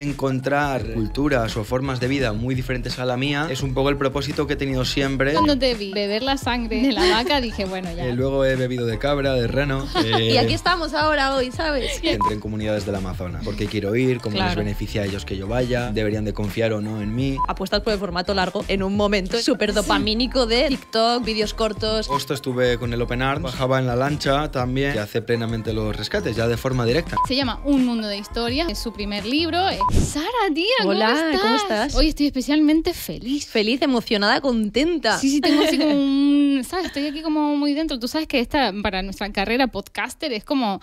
encontrar culturas o formas de vida muy diferentes a la mía es un poco el propósito que he tenido siempre. Cuando te vi beber la sangre de la vaca dije, bueno, ya. Y eh, luego he bebido de cabra, de reno. Eh, y aquí estamos ahora hoy, ¿sabes? Entré en comunidades del Amazonas porque quiero ir, cómo les beneficia a ellos que yo vaya, deberían de confiar o no en mí. Apuestas por el formato largo en un momento súper dopamínico de TikTok, vídeos cortos. Justo estuve con el Open Arms, bajaba en la lancha también, que hace plenamente los rescates, ya de forma directa. Se llama Un Mundo de Historia, es su primer libro. Eh, Sara, tía, ¿cómo Hola, estás? ¿cómo estás? Hoy estoy especialmente feliz. Feliz, emocionada, contenta. Sí, sí, tengo así como un. ¿Sabes? Estoy aquí como muy dentro. Tú sabes que esta, para nuestra carrera podcaster, es como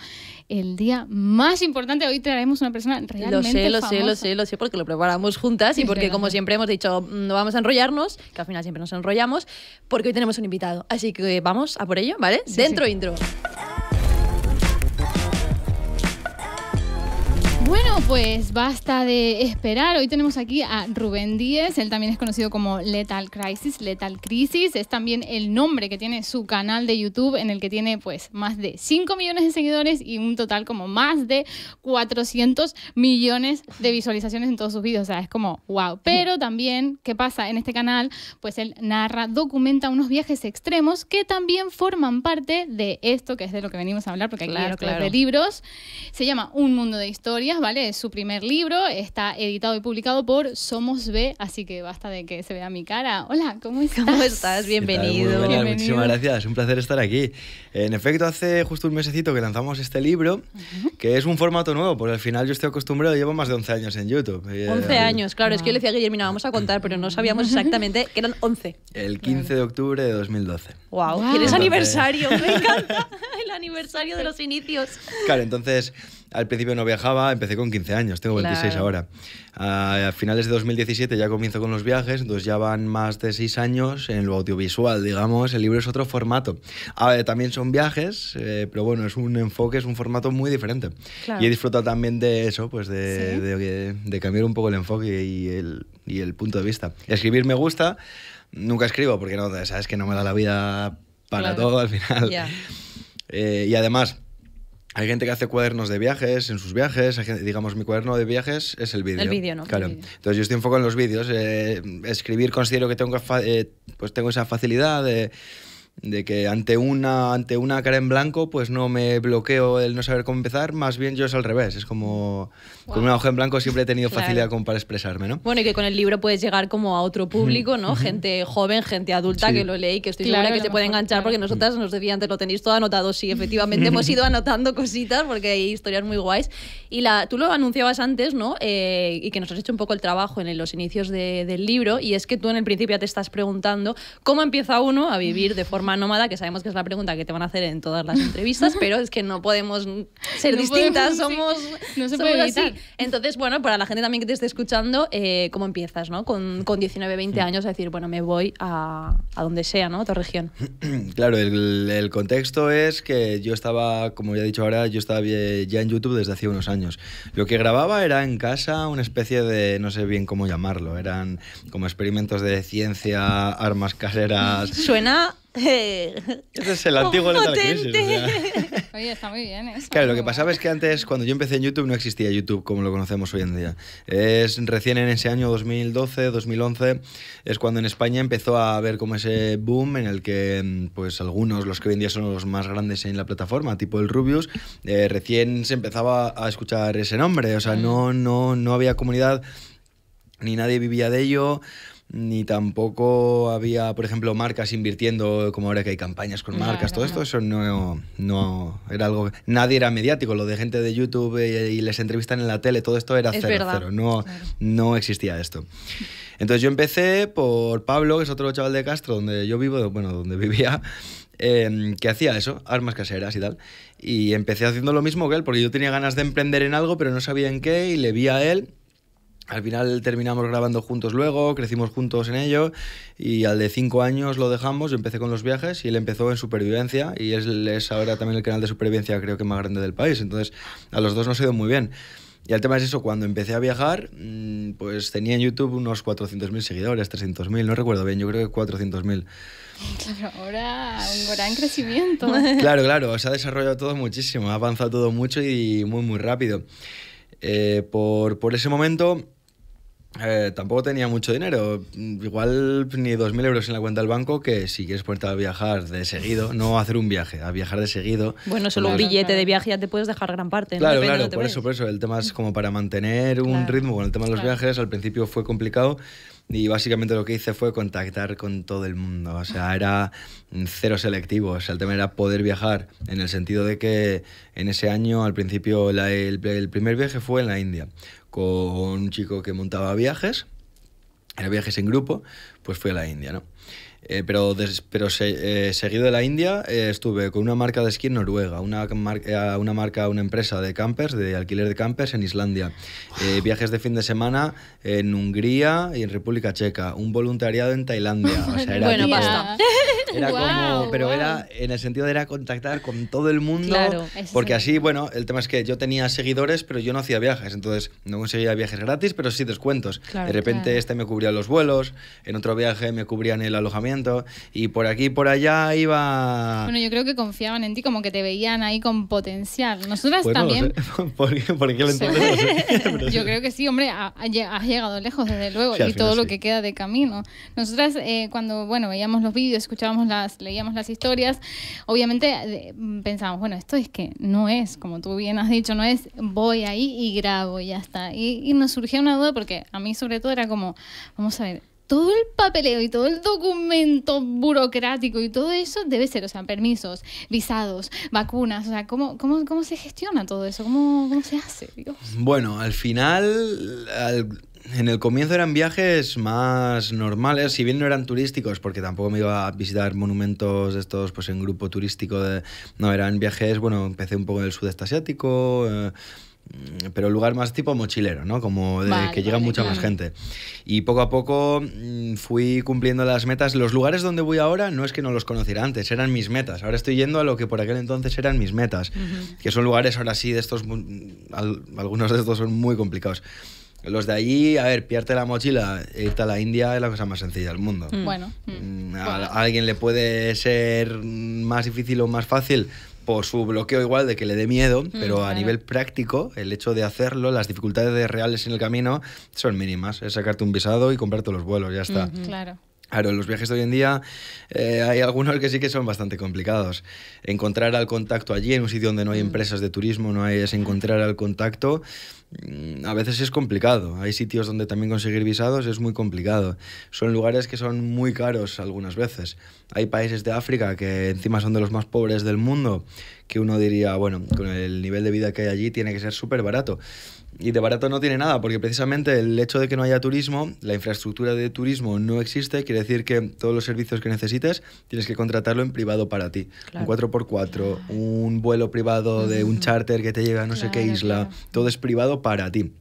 el día más importante. Hoy traemos una persona realmente. Lo sé, lo sé, lo sé, lo sé, porque lo preparamos juntas y porque, como siempre, hemos dicho, mm, no vamos a enrollarnos, que al final siempre nos enrollamos, porque hoy tenemos un invitado. Así que vamos a por ello, ¿vale? dentro intro. Bueno, pues basta de esperar. Hoy tenemos aquí a Rubén Díez. Él también es conocido como Lethal Crisis, Lethal Crisis. Es también el nombre que tiene su canal de YouTube en el que tiene pues más de 5 millones de seguidores y un total como más de 400 millones de visualizaciones en todos sus vídeos. O sea, es como wow. Pero también, ¿qué pasa en este canal? Pues él narra, documenta unos viajes extremos que también forman parte de esto que es de lo que venimos a hablar porque hay claro, claro. de libros. Se llama Un Mundo de Historia ¿vale? su primer libro, está editado y publicado por Somos B, así que basta de que se vea mi cara. Hola, ¿cómo estás? Bienvenido. Muchísimas gracias, un placer estar aquí. En efecto, hace justo un mesecito que lanzamos este libro, que es un formato nuevo, Por el final yo estoy acostumbrado, llevo más de 11 años en YouTube. 11 eh, años, claro, es que yo le decía a Guillermina, vamos a contar, pero no sabíamos exactamente que eran 11. El 15 de octubre de 2012. ¡Wow! wow. aniversario! ¡Me encanta! El aniversario de los inicios. Claro, entonces al principio no viajaba, empecé con 15 años, tengo 26 ahora. A finales de 2017 ya comienzo con los viajes, entonces ya van más de 6 años en lo audiovisual, digamos. El libro es otro formato. también son viajes, eh, pero bueno, es un enfoque, es un formato muy diferente. Y he disfrutado también de eso, pues de, cambiar un poco el enfoque y el, punto de vista. Escribir me gusta, nunca escribo porque no, sabes que no me da la vida para todo al final. Eh, y además, hay gente que hace cuadernos de viajes, en sus viajes, digamos, mi cuaderno de viajes es el vídeo. El vídeo, ¿no? Claro. Entonces yo estoy enfocado en los vídeos. Eh, escribir considero que tengo, eh, pues tengo esa facilidad de, de que ante una, ante una cara en blanco, pues no me bloqueo el no saber cómo empezar, más bien yo es al revés, es como con una hoja en blanco siempre he tenido facilidad como para expresarme, ¿no? Bueno, y que con el libro puedes llegar como a otro público, ¿no? gente joven, gente adulta que lo lee y que estoy segura que se puede enganchar porque nosotras nos decía antes, lo tenéis todo anotado, sí, efectivamente hemos ido anotando cositas porque hay historias muy guays. Y la, tú lo anunciabas antes, ¿no? Eh, y que nos has hecho un poco el trabajo en los inicios de, del libro y es que tú en el principio te estás preguntando cómo empieza uno a vivir de forma nómada, que sabemos que es la pregunta que te van a hacer en todas las entrevistas, pero es que no podemos ser distintas, somos, Entonces, bueno, para la gente también que te esté escuchando, eh, ¿cómo empiezas, no? Con, con 19, 20 años a decir, bueno, me voy a, donde sea, ¿no? A tu región. Claro, el, el contexto es que yo estaba, como ya he dicho ahora, yo estaba ya en YouTube desde hace unos años. Lo que grababa era en casa una especie de, no sé bien cómo llamarlo, eran como experimentos de ciencia, armas caseras. Suena este es el antiguo de Crisis. Oye, está muy bien eso. ¿eh? Claro, lo que pasaba es que antes, cuando yo empecé en YouTube, no existía YouTube como lo conocemos hoy en día. Es recién en ese año 2012, 2011, es cuando en España empezó a haber como ese boom en el que, mm, pues, algunos, los que hoy en día son los más grandes en la plataforma, tipo el Rubius, eh, recién se empezaba a escuchar ese nombre. O sea, mm. no, no, no había comunidad ni nadie vivía de ello ni tampoco había, por ejemplo, marcas invirtiendo, como ahora que hay campañas con marcas, todo esto, eso no, era algo, nadie era mediático, lo de gente de YouTube y, les entrevistan en la tele, todo esto era cero, no, existía esto. Entonces yo empecé por Pablo, que es otro chaval de Castro, donde yo vivo, bueno, donde vivía, em, que hacía eso, armas caseras y tal. Y empecé haciendo lo mismo que él, porque yo tenía ganas de emprender en algo, pero no sabía en qué, y le vi a él al final terminamos grabando juntos luego, crecimos juntos en ello y al de cinco años lo dejamos, yo empecé con los viajes y él empezó en supervivencia y él es ahora también el canal de supervivencia creo que más grande del país, entonces a los dos nos ha ido muy bien. Y el tema es eso, cuando empecé a viajar, mm, pues tenía en YouTube unos 400.000 seguidores, 300.000, no recuerdo bien, yo creo que 400.000. Claro, ahora un gran crecimiento. Claro, claro, se ha desarrollado todo muchísimo, ha avanzado todo mucho y muy, muy rápido. Eh, por, por ese momento eh, tampoco tenía mucho dinero, igual ni 2.000 euros en la cuenta del banco, que si quieres ponerte a viajar de seguido, no hacer un viaje, a viajar de seguido. Bueno, solo un billete de viaje ya te puedes dejar gran parte. Claro, claro, por eso, por eso. El tema es como para mantener un ritmo con el tema de los viajes, al principio fue complicado y básicamente lo que hice fue contactar con todo el mundo. O sea, era cero selectivo. O sea, el tema era poder viajar en el sentido de que en ese año, al principio, el, primer viaje fue en la India con un chico que montaba viajes, era viajes en grupo, pues fui a la India, ¿no? Eh, pero pero eh, seguido de la India eh, estuve con una marca de esquí en Noruega, una, una marca, una empresa de campers, de alquiler de campers en Islandia, viajes de fin de semana en Hungría y en República Checa, un voluntariado en Tailandia. era bueno, basta. como, pero era en el sentido de era contactar con todo el mundo, porque así, bueno, el tema es que yo tenía seguidores, pero yo no hacía viajes, entonces no conseguía viajes gratis, pero sí descuentos. de repente este me cubría los vuelos, en otro viaje me cubrían el alojamiento y por aquí y por allá iba... Bueno, yo creo que confiaban en ti, como que te veían ahí con potencial. Nosotras también... ¿Por qué, lo yo creo que sí, hombre, has llegado lejos desde luego y todo lo que queda de camino. Nosotras eh, cuando, bueno, veíamos los vídeos, escuchábamos las, leíamos las historias, obviamente mm, pensábamos, bueno, esto es que no es, como tú bien has dicho, no es voy ahí y grabo y ya está. Y, y nos surgía una duda porque a mí sobre todo era como, vamos a ver, todo el papeleo y todo el documento burocrático y todo eso debe ser, o sea, permisos, visados, vacunas, o sea, ¿cómo, cómo, se gestiona todo eso? ¿Cómo, se hace? Bueno, al final, al, en el comienzo eran viajes más normales, si bien no eran turísticos, porque tampoco me iba a visitar monumentos estos pues en grupo turístico, no, eran viajes, bueno, empecé un poco en el sudeste asiático. Eh, Mm, pero el lugar más tipo mochilero, ¿no? Como de que llega mucha más gente. Y poco a poco mm, fui cumpliendo las metas. Los lugares donde voy ahora no es que no los conociera antes, eran mis metas. Ahora estoy yendo a lo que por aquel entonces eran mis metas, que son lugares ahora sí de estos, algunos de estos son muy complicados. Los de allí, a ver, piarte la mochila irte a la India es la cosa más sencilla del mundo. Mm. Bueno. A, alguien le puede ser más difícil o más fácil, por su bloqueo igual de que le dé miedo, mm, pero a nivel práctico, el hecho de hacerlo, las dificultades reales en el camino son mínimas. Es sacarte un visado y comprarte los vuelos, ya está. Mm, claro. Claro, los viajes de hoy en día eh, hay algunos que sí que son bastante complicados. Encontrar al contacto allí, en un sitio donde no hay mm. empresas de turismo, no hay es encontrar al contacto, mm, a veces es complicado. Hay sitios donde también conseguir visados es muy complicado. Son lugares que son muy caros algunas veces. Hay países de África que encima son de los más pobres del mundo, que uno diría, bueno, con el nivel de vida que hay allí tiene que ser súper barato. Y de barato no tiene nada, porque precisamente el hecho de que no haya turismo, la infraestructura de turismo no existe, quiere decir que todos los servicios que necesites tienes que contratarlo en privado para ti. Un 4x4, un vuelo privado de un charter que te llega a no sé qué isla, todo es privado para ti.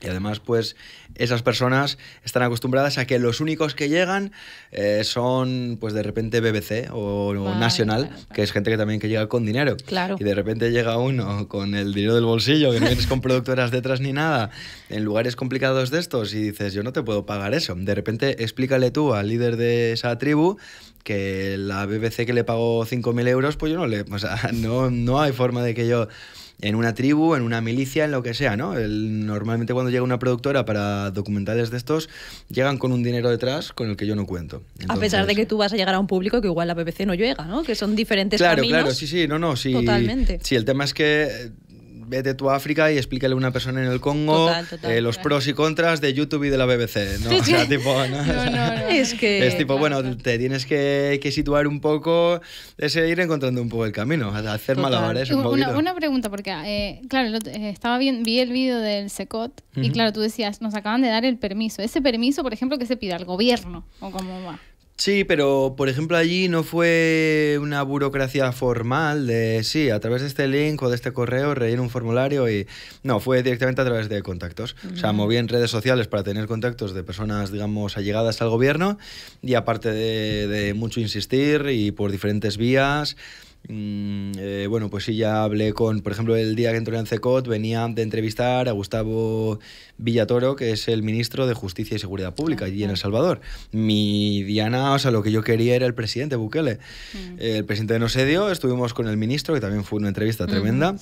Y además, pues esas personas están acostumbradas a que los únicos que llegan eh, son, pues de repente, BBC o, Nacional, que es gente que también que llega con dinero. Claro. Y de repente llega uno con el dinero del bolsillo, que no vienes con productoras detrás ni nada, en lugares complicados de estos, y dices, yo no te puedo pagar eso. De repente, explícale tú al líder de esa tribu que la BBC que le pagó 5.000 euros, pues yo no le. O sea, no, no hay forma de que yo en una tribu, en una milicia, en lo que sea, ¿no? normalmente cuando llega una productora para documentales de estos, llegan con un dinero detrás con el que yo no cuento. a pesar de que tú vas a llegar a un público que igual la BBC no llega, ¿no? Que son diferentes caminos. Claro, claro, sí, sí, no, no, sí. Totalmente. Sí, el tema es que eh, vete tú a África y explícale a una persona en el Congo eh, los pros y contras de YouTube y de la BBC. ¿no? es que... Es tipo, bueno, te tienes que, situar un poco, es ir encontrando un poco el camino, hacer malabares un una, una, pregunta, porque, eh, claro, eh, estaba bien, vi el vídeo del SECOT y, claro, tú decías, nos acaban de dar el permiso. Ese permiso, por ejemplo, que se pide al gobierno o cómo va. Sí, pero por ejemplo allí no fue una burocracia formal de, sí, a través de este link o de este correo reír un formulario y... No, fue directamente a través de contactos. O sea, moví en redes sociales para tener contactos de personas, digamos, allegadas al gobierno y aparte de mucho insistir y por diferentes vías... Mm, eh, bueno, pues sí, ya hablé con, por ejemplo, el día que entró en CECOT, venía de entrevistar a Gustavo Villatoro, que es el ministro de Justicia y Seguridad Pública allí en El Salvador. Mi Diana, o sea, lo que yo quería era el presidente Bukele. Mm. El presidente no se dio. estuvimos con el ministro, que también fue una entrevista mm, tremenda.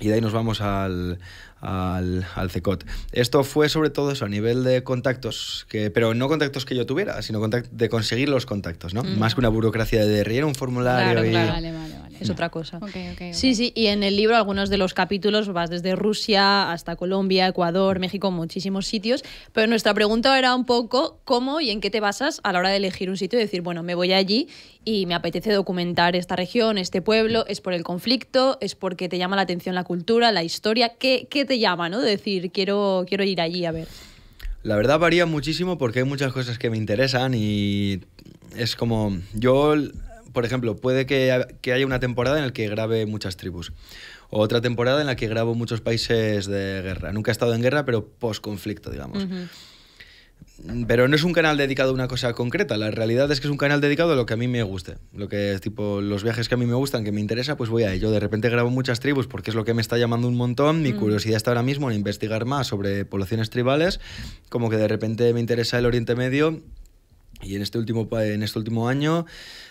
Y de ahí nos vamos al, al, CECOT. Esto fue sobre todo eso a nivel de contactos, que, pero no contactos que yo tuviera, sino de conseguir los contactos, ¿no? Mm. Más que una burocracia de rellenar un formulario vale, vale, vale. Es mm. otra cosa. Sí, sí, y en el libro algunos de los capítulos vas desde Rusia hasta Colombia, Ecuador, México, muchísimos sitios, pero nuestra pregunta era un poco cómo y en qué te basas a la hora de elegir un sitio y decir, bueno, me voy allí y me apetece documentar esta región, este pueblo, es por el conflicto, es porque te llama la atención la cultura, la historia, ¿qué, qué te llama, no? decir, quiero, quiero ir allí a ver. La verdad varía muchísimo porque hay muchas cosas que me interesan y es como, yo, por ejemplo, puede que, que haya una temporada en la que grabe muchas tribus. Otra temporada en la que grabo muchos países de guerra. Nunca he estado en guerra, pero post-conflicto, digamos pero no es un canal dedicado a una cosa concreta. La realidad es que es un canal dedicado a lo que a mí me guste. Lo que es tipo los viajes que a mí me gustan, que me interesa, pues voy a ello. De repente grabo muchas tribus porque es lo que me está llamando un montón. Mi mm. curiosidad está ahora mismo en investigar más sobre poblaciones tribales. Como que de repente me interesa el Oriente Medio y en este, último, en este último año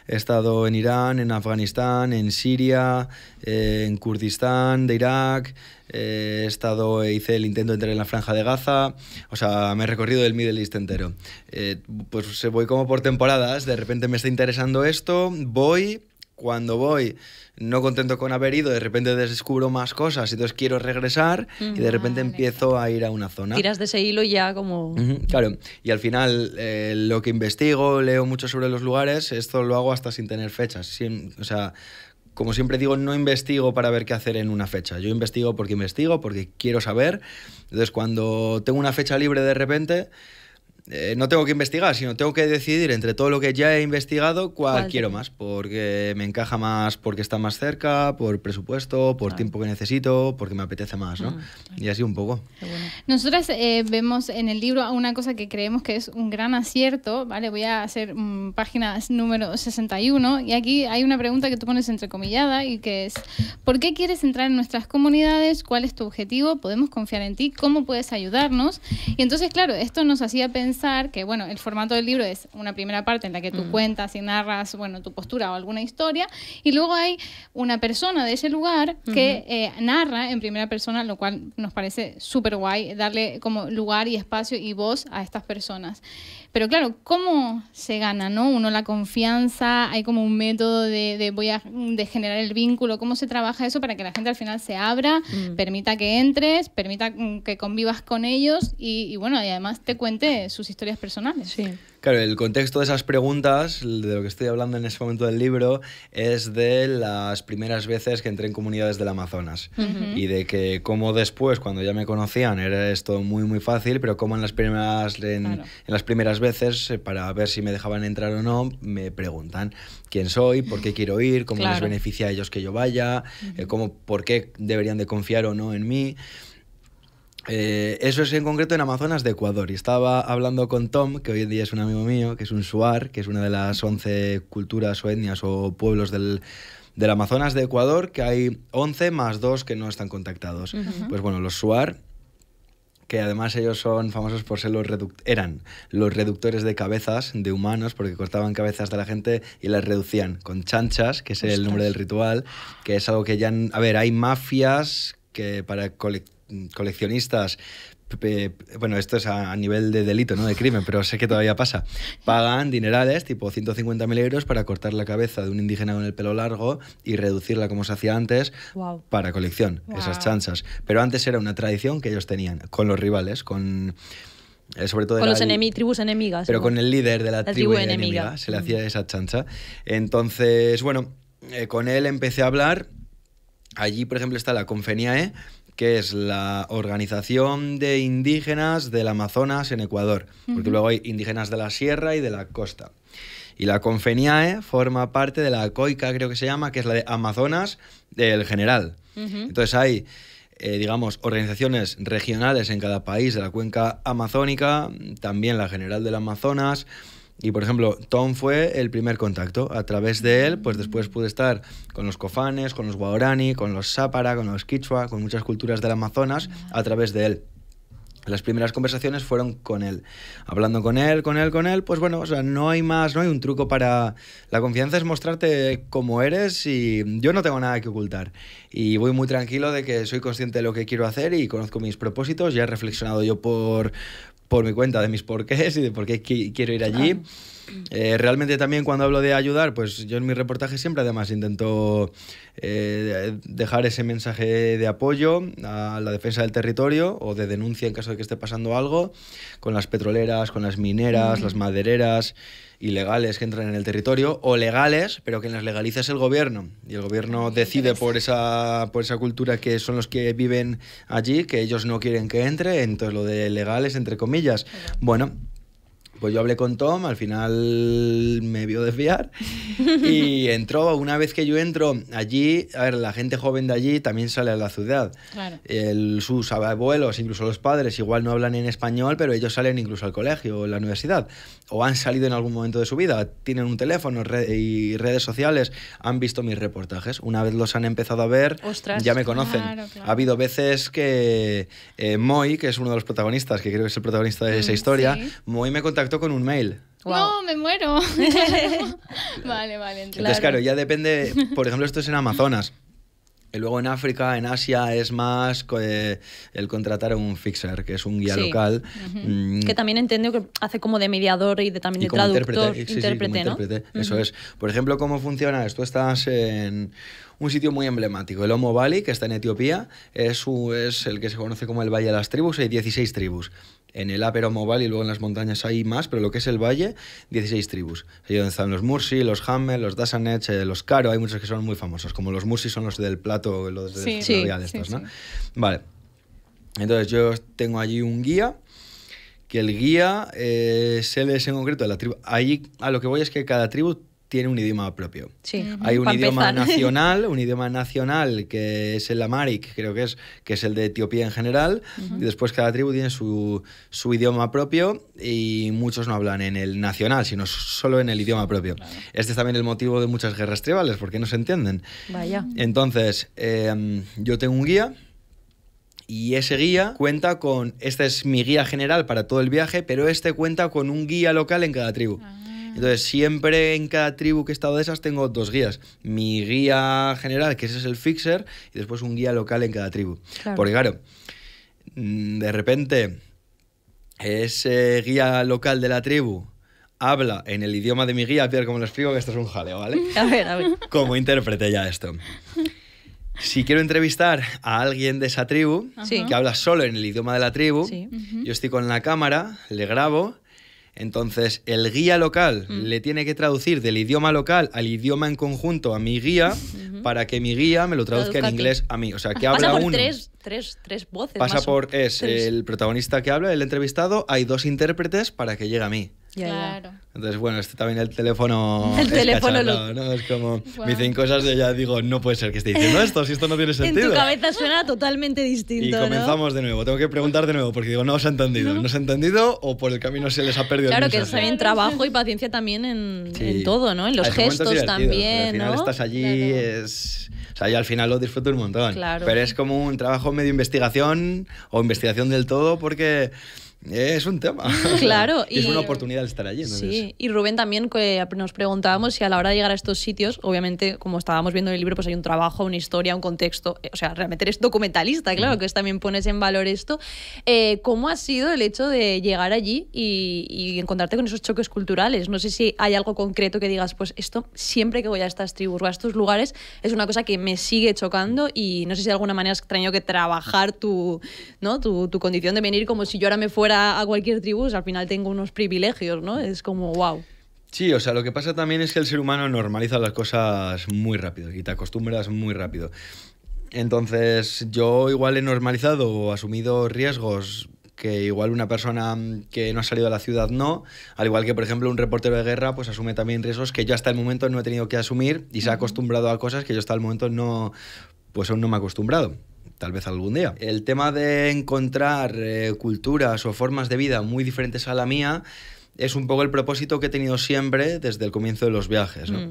he estado en Irán, en Afganistán, en Siria, eh, en Kurdistán, de Irak, eh, he estado, hice el intento de entrar en la franja de Gaza, o sea, me he recorrido el Middle East entero. Eh, pues voy como por temporadas, de repente me está interesando esto, voy, cuando voy no contento con haber ido, de repente descubro más cosas y entonces quiero regresar y de repente empiezo a ir a una zona. Tiras de ese hilo ya como... claro, y al final eh, lo que investigo, leo mucho sobre los lugares, esto lo hago hasta sin tener fechas. Sin, o sea, como siempre digo, no investigo para ver qué hacer en una fecha. Yo investigo porque investigo, porque quiero saber. Entonces cuando tengo una fecha libre de repente eh, no tengo que investigar, sino tengo que decidir entre todo lo que ya he investigado cuál, quiero más, porque me encaja más, porque está más cerca, por presupuesto, por tiempo que necesito, porque me apetece más, ¿no? Mm, y así un poco. Nosotras eh, vemos en el libro una cosa que creemos que es un gran acierto, ¿vale? Voy a hacer mm, páginas página número 61 y aquí hay una pregunta que tú pones entrecomillada y que es, ¿por qué quieres entrar en nuestras comunidades? ¿Cuál es tu objetivo? ¿Podemos confiar en ti? ¿Cómo puedes ayudarnos? Y entonces, claro, esto nos hacía pensar que, bueno, el formato del libro es una primera parte en la que tú mm. cuentas y narras, bueno, tu postura o alguna historia, y luego hay una persona de ese lugar que eh, narra en primera persona, lo cual nos parece súper guay, darle como lugar y espacio y voz a estas personas. Pero claro, ¿cómo se gana, no? Uno la confianza, hay como un método de, de voy a, de generar el vínculo, ¿cómo se trabaja eso para que la gente al final se abra, mm. permita que entres, permita mm, que convivas con ellos y, y bueno, y además te cuente su historias personales. Claro, el contexto de esas preguntas, de lo que estoy hablando en ese momento del libro, es de las primeras veces que entré en comunidades del Amazonas y de que como después, cuando ya me conocían, era esto muy muy fácil, pero cómo en las primeras en, las primeras veces eh, para ver si me dejaban entrar o no, me preguntan quién soy, por qué quiero ir, cómo les beneficia a ellos que yo vaya, eh, cómo, por qué deberían de confiar o no en mí. Eh, eso es en concreto en Amazonas de Ecuador. Y estaba hablando con Tom, que hoy en día es un amigo mío, que es un Suar, que es una de las 11 culturas o etnias o pueblos del, Amazonas de Ecuador, que hay 11 más 2 que no están contactados. Pues bueno, los Suar que además ellos son famosos por ser los eran los reductores de cabezas de humanos porque cortaban cabezas de la gente y las reducían con chanchas, que es el nombre del ritual, que es algo que ya, a ver, hay mafias que para coleccionistas bueno, esto es a, nivel de delito, no de crimen, pero sé que todavía pasa. Pagan dinerales, tipo 150.000 euros, para cortar la cabeza de un indígena con el pelo largo y reducirla como se hacía antes para colección, esas chanchas. Pero antes era una tradición que ellos tenían con los rivales, con... Eh, sobre todo con los enemigos, tribus enemigas. Pero con el líder de la, tribu, enemiga, se le hacía mm. esa chancha. Entonces, bueno, eh, con él empecé a hablar Allí, por ejemplo, está la Confeniae, que es la organización de indígenas del Amazonas en Ecuador, porque luego hay indígenas de la sierra y de la costa. Y la Confeniae forma parte de la COICA, creo que se llama, que es la de Amazonas del General. Entonces hay, eh, digamos, organizaciones regionales en cada país de la cuenca amazónica, también la General del Amazonas, y por ejemplo, Tom fue el primer contacto. A través de él, pues después pude estar con los cofanes, con los guaorani con los sápara, con los quichua, con muchas culturas del Amazonas, a través de él. Las primeras conversaciones fueron con él. Hablando con él, con él, con él, pues bueno, no hay más, no hay un truco para... La confianza es mostrarte cómo eres y yo no tengo nada que ocultar. Y voy muy tranquilo de que soy consciente de lo que quiero hacer y conozco mis propósitos. Ya he reflexionado yo por, por mi cuenta de mis porqués y de por qué quiero ir allí. Eh, realmente también cuando hablo de ayudar, pues yo en mi reportaje siempre además intento eh, dejar ese mensaje de apoyo a la defensa del territorio o de denuncia en caso de que esté pasando algo con las petroleras, con las mineras, las madereras ilegales que entran en el territorio o legales, pero que las legaliza es el gobierno. Y el gobierno decide por esa, por esa cultura que son los que viven allí, que ellos no quieren que entre, entonces lo de legales, entre comillas. bueno pues yo hablé con Tom, al final me vio desviar y entró. Una vez que yo entro allí, a ver, la gente joven de allí también sale a la ciudad. El, sus abuelos, incluso los padres, igual no hablan en español, pero ellos salen incluso al colegio o la universidad. O han salido en algún momento de su vida, tienen un teléfono y redes sociales, han visto mis reportajes. Una vez los han empezado a ver, ya me conocen. Ha habido veces que eh, Moy, que es uno de los protagonistas, que creo que es el protagonista de esa mm, historia, Moi me contactó con un mail. No, me muero. vale, vale. Entonces, claro. ya depende. Por ejemplo, esto es en Amazonas. Y luego en África, en Asia, es más eh, el contratar a un fixer, que es un guía local. Mm. Que también entiendo que hace como de mediador y de, también de traductor, intérprete, sí, sí, intérprete. Eso es. Por ejemplo, ¿cómo funciona? Tú estás en un sitio muy emblemático. El Omo Valley, que está en Etiopía, es, es el que se conoce como el Valle de las Tribus, hay 16 tribus. En el Aper Omo Valley, luego en las montañas hay más, pero lo que es el valle, 16 tribus. Ahí donde están los Mursi, los Hammer, los Dasanech, eh, los Karo, hay muchos que son muy famosos, como los Mursi son los del plato, los Vale. Entonces yo tengo allí un guía que el guía eh, se es en concreto de la tribu. Allí a lo que voy es que cada tribu tiene un idioma propio. Sí. Hay un idioma nacional, un idioma nacional que es el amharic, creo que es, que es el de Etiopía en general, y después cada tribu tiene su, su, idioma propio y muchos no hablan en el nacional, sino solo en el idioma propio. Este es también el motivo de muchas guerras tribales, porque no se entienden. Vaya. Entonces, em, yo tengo un guía y ese guía cuenta con, este es mi guía general para todo el viaje, pero este cuenta con un guía local en cada tribu. Ah. Entonces, siempre en cada tribu que he estado de esas tengo dos guías. Mi guía general, que ese es el fixer, y después un guía local en cada tribu. Porque claro, mm, de repente ese guía local de la tribu habla en el idioma de mi guía, Pierre, como lo explico, que esto es un jaleo, ¿vale? A ver, a ver. Como intérprete ya esto. Si quiero entrevistar a alguien de esa tribu, que habla solo en el idioma de la tribu, yo estoy con la cámara, le grabo entonces, el guía local mm. le tiene que traducir del idioma local al idioma en conjunto a mi guía para que mi guía me lo traduzca en inglés a mí. O sea, que habla uno. Tres, tres, tres voces. Pasa por, es el protagonista que habla, el entrevistado, hay dos intérpretes para que llegue a mí claro. Entonces, bueno, este también el teléfono. El teléfono lo... Es como. Me dicen cosas y ya digo, no puede ser que esté diciendo esto, si esto no tiene sentido. en tu cabeza suena totalmente distinto. Y comenzamos de nuevo. Tengo que preguntar de nuevo porque digo, no os he entendido. ¿No? os he entendido o por el camino se les ha perdido Claro que es también trabajo y paciencia también en, todo, ¿no? En los gestos también. Al final estás allí, es. O sea, yo al final lo disfruto un montón. Claro. Pero es como un trabajo medio investigación o investigación del todo porque es un tema. Mm, claro. y es una oportunidad de estar allí. Sí, y Rubén también que nos preguntábamos si a la hora de llegar a estos sitios, obviamente, como estábamos viendo en el libro, pues hay un trabajo, una historia, un contexto. Eh, o sea, realmente eres documentalista, claro, que también pones en valor esto. Eh, ¿Cómo ha sido el hecho de llegar allí y, encontrarte con esos choques culturales? No sé si hay algo concreto que digas, pues esto, siempre que voy a estas tribus o a estos lugares, es una cosa que me sigue chocando y no sé si de alguna manera has tenido que trabajar tu, ¿no? tu, tu condición de venir como si yo ahora me fuera a, cualquier tribu, al final tengo unos privilegios, ¿no? Es como, wow. Sí, o sea, lo que pasa también es que el ser humano normaliza las cosas muy rápido y te acostumbras muy rápido. Entonces, yo igual he normalizado o asumido riesgos que igual una persona que no ha salido de la ciudad no, al igual que por ejemplo un reportero de guerra pues asume también riesgos que yo hasta el momento no he tenido que asumir y se ha acostumbrado a cosas que yo hasta el momento no pues aún no me he acostumbrado tal vez algún día. El tema de encontrar eh, culturas o formas de vida muy diferentes a la mía es un poco el propósito que he tenido siempre desde el comienzo de los viajes. Mm.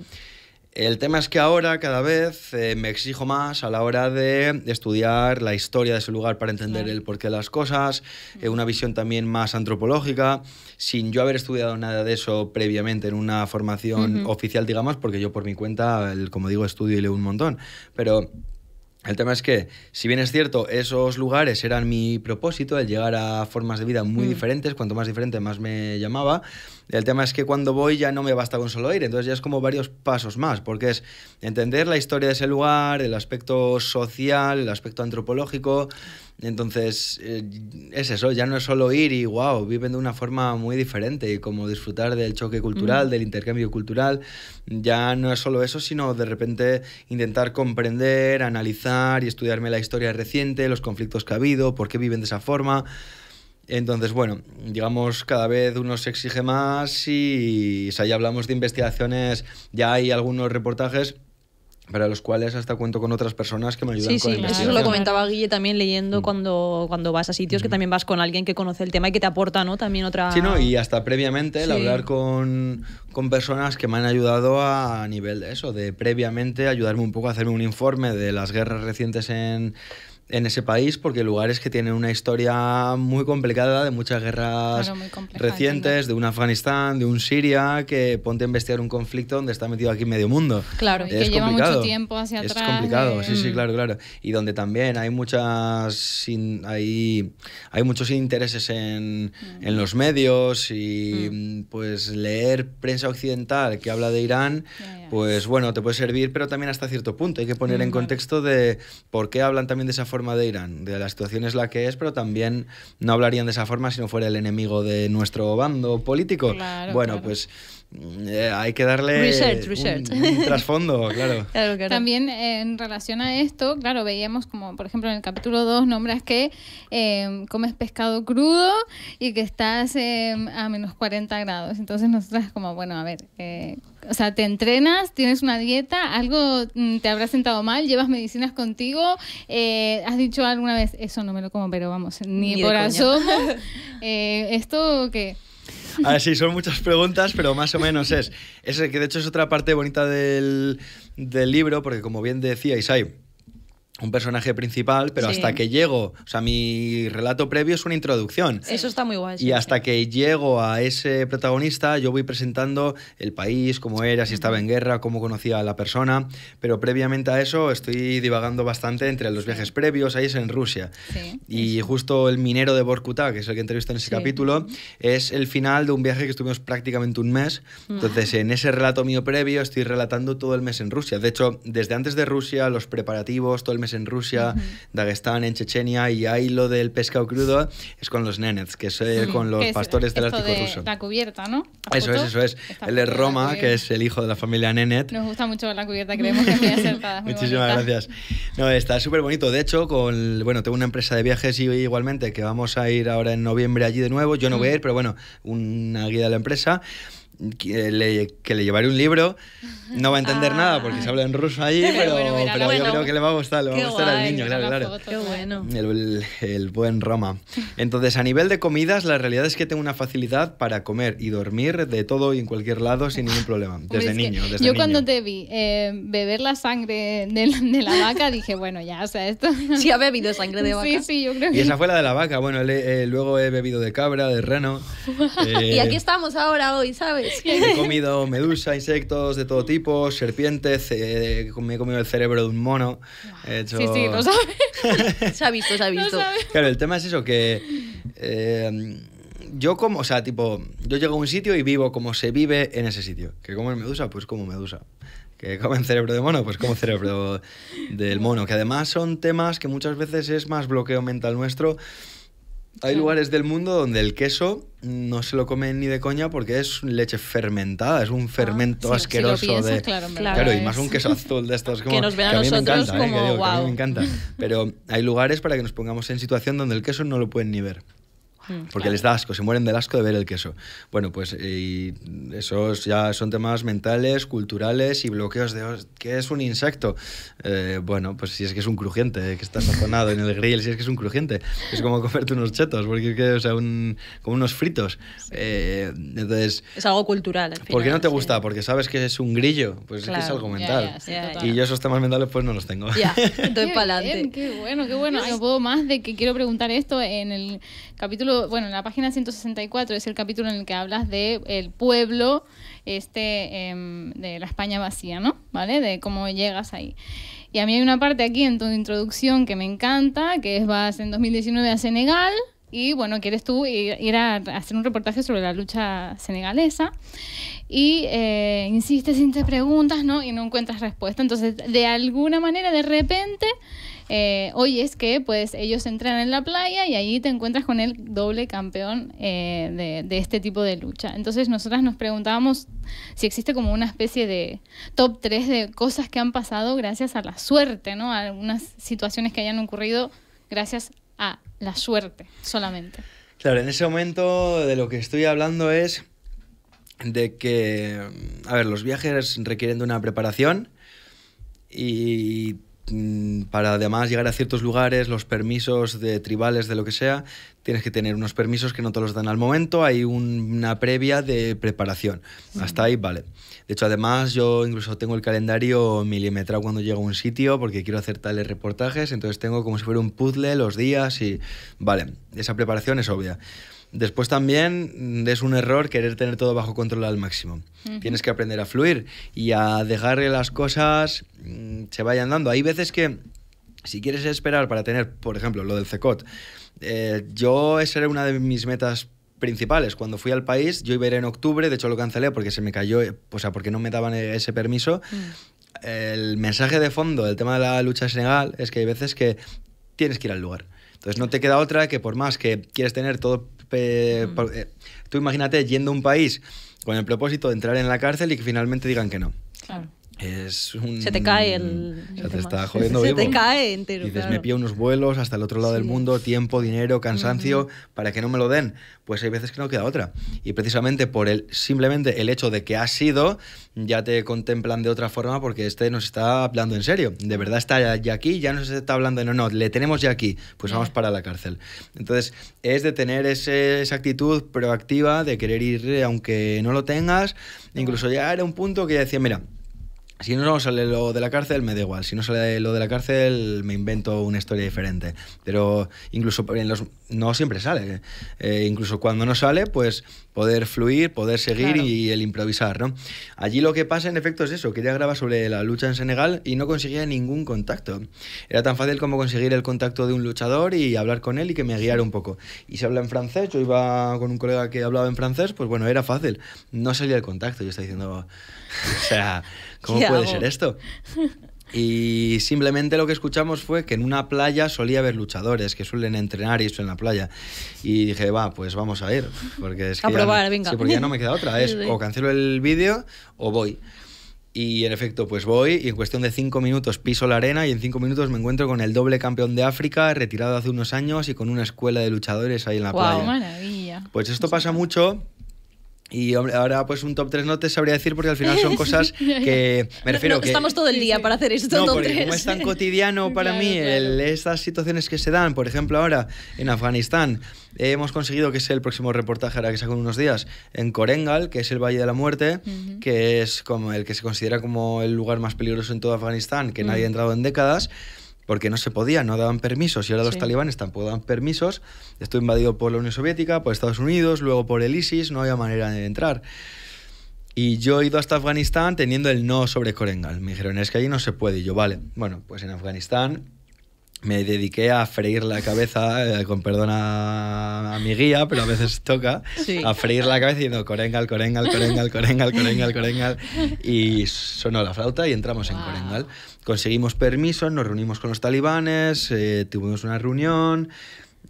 El tema es que ahora cada vez eh, me exijo más a la hora de estudiar la historia de ese lugar para entender el porqué de las cosas, eh, mm. una visión también más antropológica, sin yo haber estudiado nada de eso previamente en una formación oficial, digamos, porque yo por mi cuenta, como digo, estudio y leo un montón, pero el tema es que, si bien es cierto, esos lugares eran mi propósito, el llegar a formas de vida muy mm. diferentes, cuanto más diferente más me llamaba, el tema es que cuando voy ya no me basta con solo ir, entonces ya es como varios pasos más, porque es entender la historia de ese lugar, el aspecto social, el aspecto antropológico. Entonces, eh, es eso, ya no es solo ir y wow, viven de una forma muy diferente y como disfrutar del choque cultural, mm. del intercambio cultural, ya no es solo eso, sino de repente intentar comprender, analizar y estudiarme la historia reciente, los conflictos que ha habido, por qué viven de esa forma. Entonces, bueno, digamos, cada vez uno se exige más y o sea, hablamos de investigaciones, ya hay algunos reportajes para los cuales hasta cuento con otras personas que me ayudan sí, con sí, sí, Eso lo comentaba Guille también leyendo mm. cuando, cuando vas a sitios que también vas con alguien que conoce el tema y que te aporta ¿no? también otra... Sí, no, y hasta previamente el hablar con, con personas que me han ayudado a nivel de eso, de previamente ayudarme un poco a hacerme un informe de las guerras recientes en en ese país, porque lugares que tienen una historia muy complicada, de muchas guerras recientes, de un Afganistán, de un Siria, que ponte a investigar un conflicto donde está metido aquí medio mundo. Claro, y que complicado. lleva mucho tiempo hacia es atrás. Es complicado, sí, sí, mm. claro, claro. Y donde también hay muchas hay, hay muchos intereses en, mm. en los medios y mm. pues leer prensa occidental que habla de Irán pues bueno, te puede servir, pero también hasta cierto punto. Hay que poner en contexto de por qué hablan también de esa forma de Irán, de la situación es la que es, pero también no hablarían de esa forma si no fuera el enemigo de nuestro bando político. bueno, pues mm, eh, hay que darle Un, trasfondo, claro. También eh, en relación a esto, claro, veíamos como, por ejemplo, en el capítulo 2 nombras que eh, comes pescado crudo y que estás a menos 40 grados. Entonces nosotras como, bueno, a ver, o sea, te entrenas, tienes una dieta, algo mm, te habrá sentado mal, llevas medicinas contigo, eh, has dicho alguna vez, eso no me lo como, pero vamos, ni, por asomo. eh, esto que... ver, sí, son muchas preguntas, pero más o menos es. Es que de hecho es otra parte bonita del, del libro, porque como bien decía Isai, un personaje principal, pero hasta que llego, o sea, mi relato previo es una introducción. Eso está muy guay. y hasta que llego a ese protagonista, yo voy presentando el país, cómo era, si estaba en guerra, cómo conocía a la persona, pero previamente a eso estoy divagando bastante entre los viajes previos, ahí es en Rusia. Y justo el minero de Borkuta, que es el que entrevisté en ese capítulo, es el final de un viaje que estuvimos prácticamente un mes. Entonces, en ese relato mío previo estoy relatando todo el mes en Rusia. De hecho, desde antes de Rusia, los preparativos, todo el mes en Rusia, Dagestán, en Chechenia, y ahí lo del pescado crudo es con los nenets, que es eh, con los pastores del Ártico de ruso. La cubierta, ¿no? eso es, eso es. Él es Roma, que es el hijo de la familia Nenet. Nos gusta mucho la cubierta, creemos que es muy Muchísimas gracias. No, está súper bonito. De hecho, con, bueno, tengo una empresa de viajes y igualmente que vamos a ir ahora en noviembre allí de nuevo. Yo no voy a ir, pero bueno, una guía de la empresa que le, que llevaré un libro, no va a entender nada porque se ah. habla en ruso ahí, pero, pero yo creo que le va a gustar, le va a gustar al niño, claro, claro. El, el, buen Roma. Entonces, a nivel de comidas, la realidad es que tengo una facilidad para comer y dormir de todo y en cualquier lado sin ningún problema, desde niño. Desde yo cuando te vi eh, beber la sangre de, la vaca, dije, bueno, ya, o sea, esto... Sí, ha bebido sangre de vaca. Sí, sí, yo creo Y esa fue la de la vaca, bueno, eh, luego he bebido de cabra, de reno. Y aquí eh, estamos ahora hoy, ¿sabes? He comido medusa, insectos de todo tipo, serpientes, eh, me he comido el cerebro de un mono. He Sí, sí, lo sabe. se ha visto, se ha visto. Claro, el tema es eso, que... Eh, yo como, o sea, tipo, yo llego a un sitio y vivo como se vive en ese sitio. ¿Que comen medusa? Pues como medusa. ¿Que comen cerebro de mono? Pues como cerebro del mono. Que además son temas que muchas veces es más bloqueo mental nuestro hay lugares del mundo donde el queso no se lo comen ni de coña porque es leche fermentada, es un ah, fermento asqueroso de claro, y más un queso azul de estos como que nos vean a, nosotros como, me encanta, pero hay lugares para que nos pongamos en situación donde el queso no lo pueden ni ver. Mm. porque les da asco, se mueren del asco de ver el queso. Bueno, pues eh, y esos ya son temas mentales, culturales y bloqueos de oh, qué es un insecto. Eh, bueno, pues si es que es un crujiente, eh, que está sazonado en el grill, si es que es un crujiente, es como comerte unos chetos, porque es que, o sea, un, como unos fritos. entonces, es algo cultural. Al ¿Por qué no te gusta? Porque sabes que es un grillo, pues es que es algo mental. y yo esos temas mentales pues no los tengo. Ya, estoy para adelante. Qué bueno, qué bueno. No puedo más de que quiero preguntar esto en el capítulo bueno, en la página 164 es el capítulo en el que hablas de el pueblo este em, de la España vacía, ¿no? ¿Vale? De cómo llegas ahí. Y a mí hay una parte aquí en tu introducción que me encanta, que es vas en 2019 a Senegal y bueno, quieres tú ir, a hacer un reportaje sobre la lucha senegalesa y eh, insistes, te preguntas, ¿no? Y no encuentras respuesta. Entonces, de alguna manera, de repente hoy eh, es que pues ellos entran en la playa y ahí te encuentras con el doble campeón eh, de, este tipo de lucha. Entonces nosotras nos preguntábamos si existe como una especie de top 3 de cosas que han pasado gracias a la suerte, ¿no? algunas situaciones que hayan ocurrido gracias a la suerte solamente. Claro, en ese momento de lo que estoy hablando es de que, a ver, los viajes requieren de una preparación y Mm, para además llegar a ciertos lugares, los permisos de tribales, de lo que sea, tienes que tener unos permisos que no te los dan al momento, hay una previa de preparación. Hasta ahí, vale. De hecho, además, yo incluso tengo el calendario milimetrado cuando llego a un sitio porque quiero hacer tales reportajes, entonces tengo como si fuera un puzzle los días y vale, esa preparación es obvia. Después también mm, es un error querer tener todo bajo control al máximo. Tienes que aprender a fluir y a dejar que las cosas mm, se vayan dando. Hay veces que si quieres esperar para tener, por ejemplo, lo del CECOT, eh, yo esa era una de mis metas principales. Cuando fui al país, yo iba a ir en octubre, de hecho lo cancelé porque se me cayó, o sea, porque no me daban ese permiso. Mm. El mensaje de fondo del tema de la lucha Senegal es que hay veces que tienes que ir al lugar. Entonces no te queda otra que por más que quieres tener todo... Mm. Eh, tú imagínate yendo a un país con el propósito de entrar en la cárcel y que finalmente digan que no. Claro es un... Se te cae el... Se te está jodiendo Se te cae entero, Dices, me pido unos vuelos hasta el otro lado del mundo, tiempo, dinero, cansancio, para que no me lo den. Pues hay veces que no queda otra. Y precisamente por el simplemente el hecho de que has sido, ya te contemplan de otra forma porque este nos está hablando en serio. De verdad está ya aquí, ya nos está hablando no, no, le tenemos ya aquí, pues vamos para la cárcel. Entonces, es de tener esa actitud proactiva de querer ir eh, aunque no lo tengas. Incluso ya era un punto que decía, mira, si no sale lo de la cárcel, me da igual. Si no sale lo de la cárcel, me invento una historia diferente. Pero incluso en los, no siempre sale. Eh, incluso cuando no sale, pues poder fluir, poder seguir y el improvisar. ¿no? Allí lo que pasa, en efecto, es eso, que ella graba sobre la lucha en Senegal y no conseguía ningún contacto. Era tan fácil como conseguir el contacto de un luchador y hablar con él y que me guiara un poco. Y se habla en francés, yo iba con un colega que hablaba en francés, pues bueno, era fácil. No salía el contacto, yo estaba diciendo... o sea... ¿Cómo puede ser esto? Y simplemente lo que escuchamos fue que en una playa solía haber luchadores que suelen entrenar y eso en la playa. Y dije, va, pues vamos a ir. Porque es que a probar, venga. porque ya no me queda otra. Es o cancelo el vídeo o voy. Y en efecto, pues voy y en cuestión de cinco minutos piso la arena y en cinco minutos me encuentro con el doble campeón de África, retirado hace unos años y con una escuela de luchadores ahí en la wow, playa. maravilla! Pues esto pasa mucho y ahora pues un top 3 no te sabría decir porque al final son cosas que me refiero que estamos todo el día para hacer esto como es tan cotidiano para mí estas situaciones que se dan, por ejemplo, ahora en Afganistán hemos conseguido que sea el próximo reportaje ahora que saco en unos días en Korengal, que es el Valle de la Muerte, que es como el que se considera como el lugar más peligroso en todo Afganistán, que mm. nadie ha entrado en décadas porque no se podía, no daban permisos y ahora los talibanes tampoco dan permisos. Estoy invadido por la Unión Soviética, por Estados Unidos, luego por el ISIS, no había manera de entrar. Y yo he ido hasta Afganistán teniendo el no sobre Korengal. Me dijeron, es que ahí no se puede. Y yo, vale, bueno, pues en Afganistán me dediqué a freír la cabeza, eh, con perdón a, mi guía, pero a veces toca, a freír la cabeza diciendo corengal, corengal, corengal, corengal, corengal, corengal. Y sonó la flauta y entramos en corengal. Conseguimos permiso, nos reunimos con los talibanes, eh, tuvimos una reunión,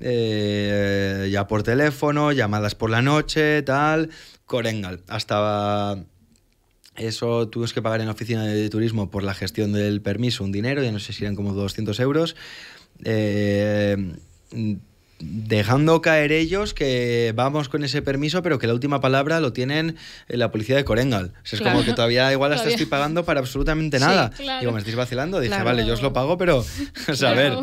eh, ya por teléfono, llamadas por la noche, tal, corengal. Hasta eso tuvimos que pagar en la oficina de turismo por la gestión del permiso un dinero, ya no sé si eran como 200 euros. Eh, dejando caer ellos que vamos con ese permiso, pero que la última palabra lo tienen eh, la policía de Corengal. es como que todavía igual hasta estoy pagando para absolutamente nada. Digo, me estáis vacilando. Dije, vale, yo os lo pago, pero o a ver.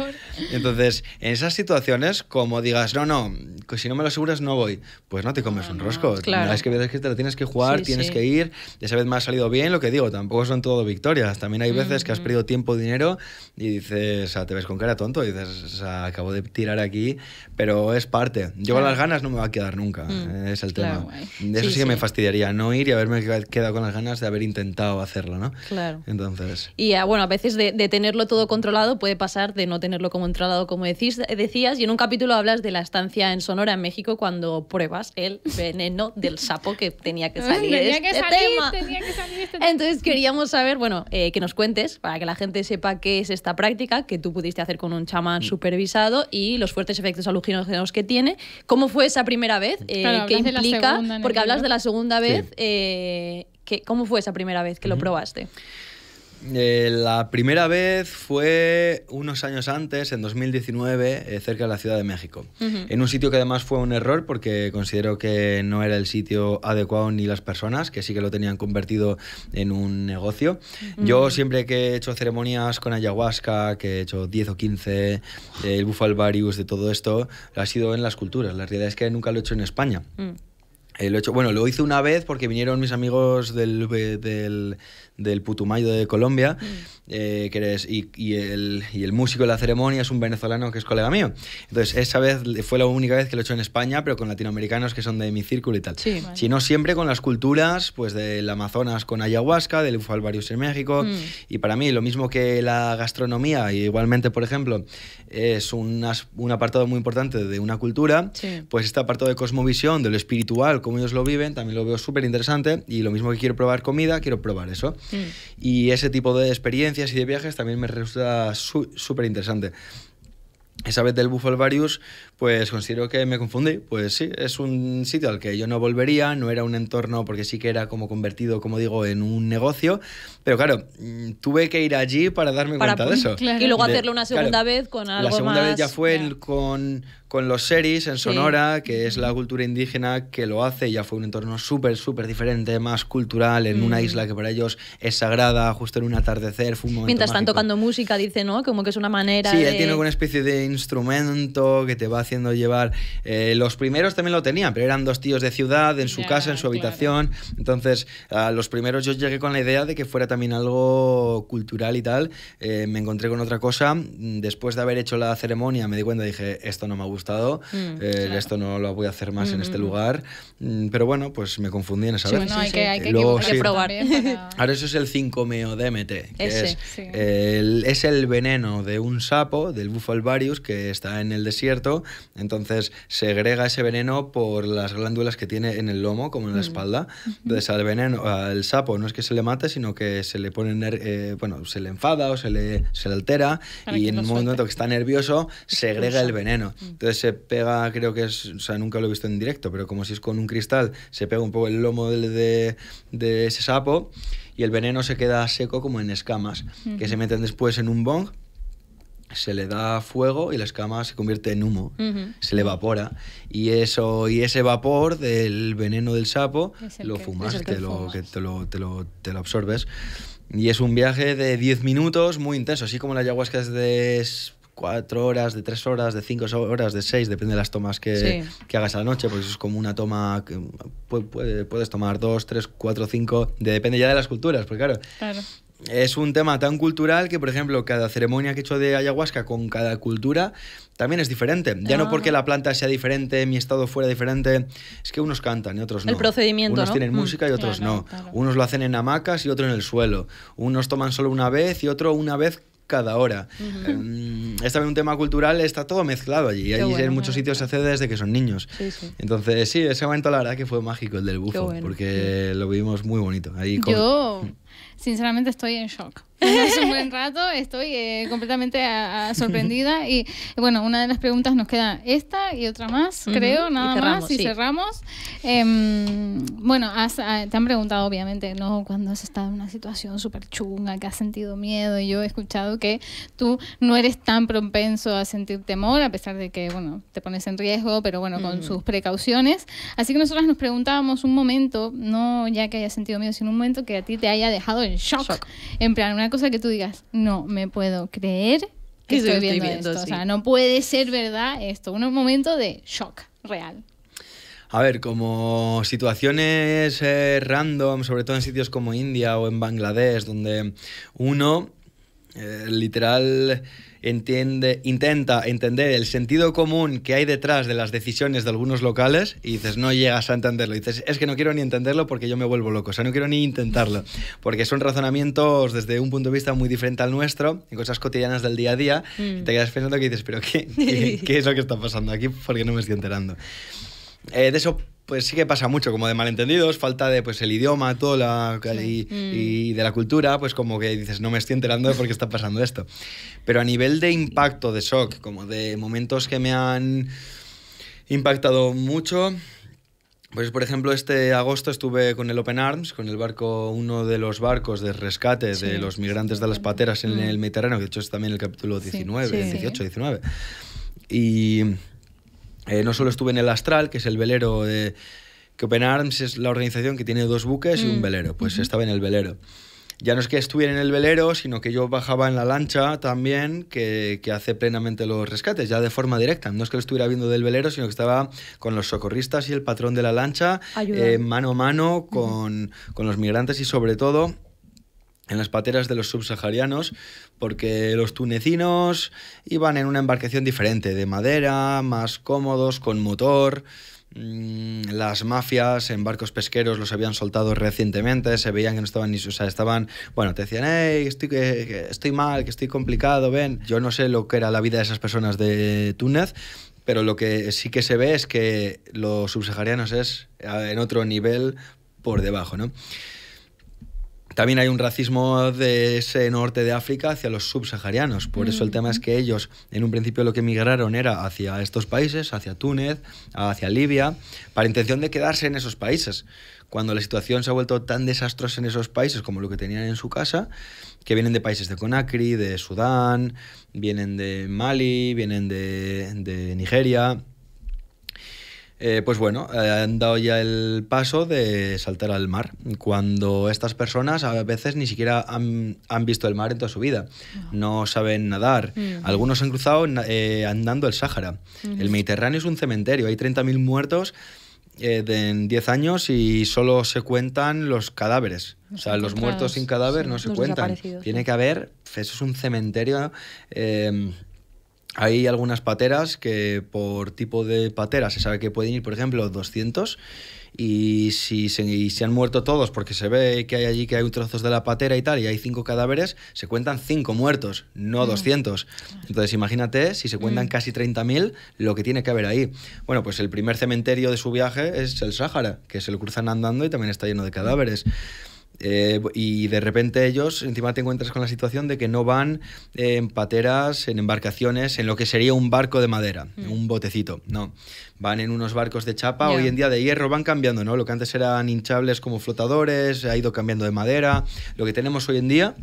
Entonces, en esas situaciones, como digas, no, no, si no me lo aseguras no voy, pues no te comes un rosco. es que que te tienes que jugar, tienes que ir. Esa vez me ha salido bien, lo que digo, tampoco son todo victorias. También hay veces que has perdido tiempo, dinero y dices, o sea, te ves con cara tonto y dices, o sea, acabo de tirar aquí pero es parte. Yo con las ganas no me va a quedar nunca, mm. eh, es el tema. de eso sí, que me fastidiaría, no ir y haberme quedado con las ganas de haber intentado hacerlo, ¿no? Claro. Entonces... Y ah, bueno, a veces de, tenerlo todo controlado puede pasar de no tenerlo como controlado, como decís, eh, decías, y en un capítulo hablas de la estancia en Sonora, en México, cuando pruebas el veneno del sapo que tenía que salir este tenía que salir, Tenía que salir Entonces queríamos saber, bueno, eh, que nos cuentes, para que la gente sepa qué es esta práctica que tú pudiste hacer con un chamán mm. supervisado y los fuertes efectos alucinantes alucinógenos que tiene. ¿Cómo fue esa primera vez? Eh, ¿Qué implica? Porque hablas de la segunda vez. Eh, ¿Cómo fue esa primera vez que lo probaste? Eh, la primera vez fue unos años antes, en 2019, eh, cerca de la Ciudad de México. En un sitio que además fue un error porque considero que no era el sitio adecuado ni las personas, que sí que lo tenían convertido en un negocio. Yo siempre que he hecho ceremonias con ayahuasca, que he hecho 10 o 15, eh, el bufalvarius de todo esto, ha sido en las culturas. La realidad es que nunca lo he hecho en España. Mm. lo he hecho, bueno, lo hice una vez porque vinieron mis amigos del, del, del Putumayo de Colombia, mm. eh, y, el, músico de la ceremonia es un venezolano que es colega mío. Entonces, esa vez fue la única vez que lo he hecho en España, pero con latinoamericanos que son de mi círculo y tal. Sino siempre con las culturas pues del Amazonas con ayahuasca, del Ufalvarius en México, mm. y para mí lo mismo que la gastronomía, igualmente, por ejemplo, es un, apartado muy importante de una cultura, pues este apartado de cosmovisión, de lo espiritual, cómo ellos lo viven, también lo veo súper interesante, y lo mismo que quiero probar comida, quiero probar eso. Mm. Y ese tipo de experiencias y de viajes también me resulta súper interesante. Esa vez del Buffalo Varius, pues considero que me confundí. Pues sí, es un sitio al que yo no volvería, no era un entorno porque sí que era como convertido, como digo, en un negocio. Pero claro, mm, tuve que ir allí para darme cuenta de eso. Y luego hacerlo una segunda vez con algo más. La segunda vez ya fue con, con los seris en Sonora, que es la cultura indígena que lo hace. Ya fue un entorno súper, súper diferente, más cultural, en una mm. isla que para ellos es sagrada, justo en un atardecer. Fue un momento Mientras están tocando música, dice, ¿no? Como que es una manera. Sí, él tiene una especie de instrumento que te va haciendo llevar. Eh, los primeros también lo tenían, pero eran dos tíos de ciudad, en su casa, en su habitación. Entonces, a los primeros yo llegué con la idea de que fuera también algo cultural y tal. Eh, me encontré con otra cosa. Después de haber hecho la ceremonia, me di cuenta, dije, esto no me gusta Mm, eh, esto no lo voy a hacer más en este mm, mm, lugar. Pero bueno, pues me confundí en esa vez. hay, que, probar. Ahora eso es el 5 dmt que es, el, veneno de un sapo, del bufalvarius que está en el desierto. Entonces segrega ese veneno por las glándulas que tiene en el lomo, como en la espalda. Entonces al veneno, al sapo no es que se le mate, sino que se le pone, eh, bueno, se le enfada o se le, se altera y en un momento que está nervioso segrega el veneno. Entonces se pega, creo que es, o sea, nunca lo he visto en directo, pero como si es con un cristal, se pega un poco el lomo de, de, ese sapo y el veneno se queda seco como en escamas, que se meten después en un bong se le da fuego y la escama se convierte en humo, se le evapora. Y eso y ese vapor del veneno del sapo lo fumas, te, lo, te, lo, te, lo, te, lo, absorbes. Y es un viaje de 10 minutos muy intenso, así como la ayahuasca es de cuatro horas, de tres horas, de cinco horas, de seis, depende de las tomas que, hagas a la noche, porque es como una toma, que puedes tomar dos, tres, cuatro, cinco, depende ya de las culturas, porque claro, Es un tema tan cultural que, por ejemplo, cada ceremonia que he hecho de ayahuasca con cada cultura también es diferente. Ya no ah. porque la planta sea diferente, mi estado fuera diferente, es que unos cantan y otros no. El procedimiento. Unos tienen mm. música y otros no. Unos lo hacen en hamacas y otros en el suelo. Unos toman solo una vez y otro una vez cada hora. Em, es también un tema cultural está todo mezclado allí. y allí en muchos sitios se hace desde que son niños. Entonces, sí, ese momento la verdad que fue mágico el del bufo, porque lo vivimos muy bonito. Ahí Yo, sinceramente, estoy en shock hace un buen rato, estoy eh, completamente sorprendida y bueno, una de las preguntas nos queda esta y otra más, creo, nada más, y cerramos. Em, bueno, ah, te han preguntado obviamente, ¿no? Cuando has estado en una situación súper chunga, que has sentido miedo, y yo he escuchado que tú no eres tan propenso a sentir temor, a pesar de que, bueno, te pones en riesgo, pero bueno, con sus precauciones. Así que nosotros nos preguntábamos un momento, no ya que hayas sentido miedo, sino un momento que a ti te haya dejado en shock, shock. en plan, una cosa que tú digas, no me puedo creer que estoy, viendo, esto. O sea, no puede ser verdad esto. Un momento de shock real. A ver, como situaciones eh, random, sobre todo en sitios como India o en Bangladesh, donde uno eh, literal entiende, intenta entender el sentido común que hay detrás de las decisiones de algunos locales y dices, no llegas a entenderlo. Y dices, es que no quiero ni entenderlo porque yo me vuelvo loco, o sea, no quiero ni intentarlo, porque son razonamientos desde un punto de vista muy diferente al nuestro, en cosas cotidianas del día a día, te mm. quedas pensando que dices, pero qué, qué, es lo que está pasando aquí? Porque no me estoy enterando. Eh, de eso pues sí que pasa mucho, como de malentendidos, falta de pues el idioma, todo la, mm. y, de la cultura, pues como que dices, no me estoy enterando de por qué está pasando esto. Pero a nivel de impacto, de shock, como de momentos que me han impactado mucho, pues por ejemplo este agosto estuve con el Open Arms, con el barco, uno de los barcos de rescate de los migrantes de las mm. pateras en mm. el Mediterráneo, que de hecho es también el capítulo 19, 18, 19. Y eh, no solo estuve en el Astral, que es el velero de... Que Open Arms es la organización que tiene dos buques y un mm, velero. Pues estaba en el velero ya no es que estuviera en el velero, sino que yo bajaba en la lancha también, que, hace plenamente los rescates, ya de forma directa. No es que lo estuviera viendo del velero, sino que estaba con los socorristas y el patrón de la lancha, eh, mano a mano con, con los migrantes y sobre todo en las pateras de los subsaharianos, porque los tunecinos iban en una embarcación diferente, de madera, más cómodos, con motor. Mm, las mafias en barcos pesqueros los habían soltado recientemente, se veían que no estaban ni. O sea, estaban. Bueno, te decían, hey, estoy, que, estoy mal, que estoy complicado, ven. Yo no sé lo que era la vida de esas personas de Túnez, pero lo que sí que se ve es que los subsaharianos es eh, en otro nivel por debajo, ¿no? también hay un racismo de ese norte de África hacia los subsaharianos. Por eso el mm. tema es que ellos, en un principio, lo que emigraron era hacia estos países, hacia Túnez, hacia Libia, para intención de quedarse en esos países. Cuando la situación se ha vuelto tan desastrosa en esos países como lo que tenían en su casa, que vienen de países de Conakry, de Sudán, vienen de Mali, vienen de Nigeria, eh, pues bueno, eh, han dado ya el paso de saltar al mar, cuando estas personas a veces ni siquiera han, visto el mar en toda su vida, ah. no, saben nadar. Mm. Algunos han cruzado eh, andando el Sáhara. Mm. El Mediterráneo es un cementerio, hay 30.000 muertos en 10 años y solo se cuentan los cadáveres. o sea, los muertos sin cadáver no se cuentan. Tiene que haber, eso es un cementerio hay algunas pateras que por tipo de patera se sabe que pueden ir, por ejemplo, 200 y si se, han muerto todos porque se ve que hay allí que hay trozos de la patera y tal y hay cinco cadáveres, se cuentan cinco muertos, no 200. Mm. Entonces imagínate si se cuentan mm. casi 30.000 lo que tiene que haber ahí. Bueno, pues el primer cementerio de su viaje es el Sáhara, que se lo cruzan andando y también está lleno de cadáveres. Eh, y de repente ellos, encima te encuentras con la situación de que no van en pateras, en embarcaciones, en lo que sería un barco de madera, mm. un botecito, no. Van en unos barcos de chapa, hoy en día de hierro van cambiando, ¿no? Lo que antes eran hinchables como flotadores, ha ido cambiando de madera. Lo que tenemos hoy en día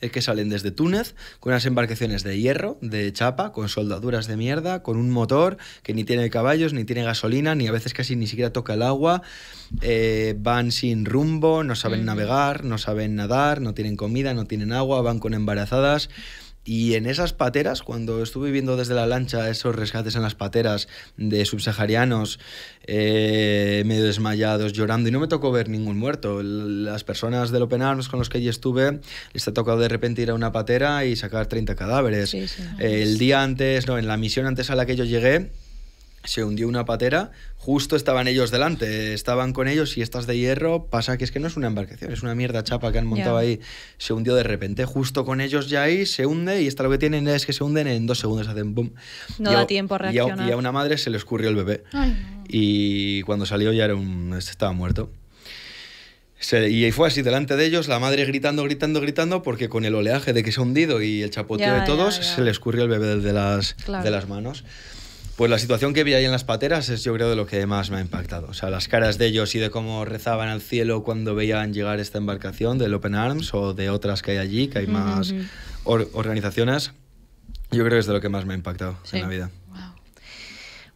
es que salen desde Túnez con unas embarcaciones de hierro, de chapa, con soldaduras de mierda, con un motor que ni tiene caballos, ni tiene gasolina, ni a veces casi ni siquiera toca el agua, eh, van sin rumbo, no saben navegar, no saben nadar, no tienen comida, no tienen agua, van con embarazadas. Y en esas pateras, cuando estuve viendo desde la lancha esos rescates en las pateras de subsaharianos eh, medio desmayados, llorando, y no me tocó ver ningún muerto. Las personas del Open Arms con los que yo estuve, les ha tocado de repente ir a una patera y sacar 30 cadáveres. El día antes, no, en la misión antes a la que yo llegué, se hundió una patera, justo estaban ellos delante, estaban con ellos y estas de hierro, pasa que es que no es una embarcación, es una mierda chapa que han montado ahí, se hundió de repente, justo con ellos ya ahí, se hunde y esta lo que tienen es que se hunden en dos segundos, hacen boom. No da tiempo a reaccionar. Y a, una madre se le escurrió el bebé. Y cuando salió ya era un, estaba muerto. Se, y fue así, delante de ellos, la madre gritando, gritando, gritando, porque con el oleaje de que se ha hundido y el chapoteo de todos, se le escurrió el bebé de las, de las manos. Pues la situación que vi ahí en las pateras es yo creo de lo que más me ha impactado. O sea, las caras de ellos y de cómo rezaban al cielo cuando veían llegar esta embarcación del Open Arms o de otras que hay allí, que hay más organizaciones, yo creo que es de lo que más me ha impactado en la vida.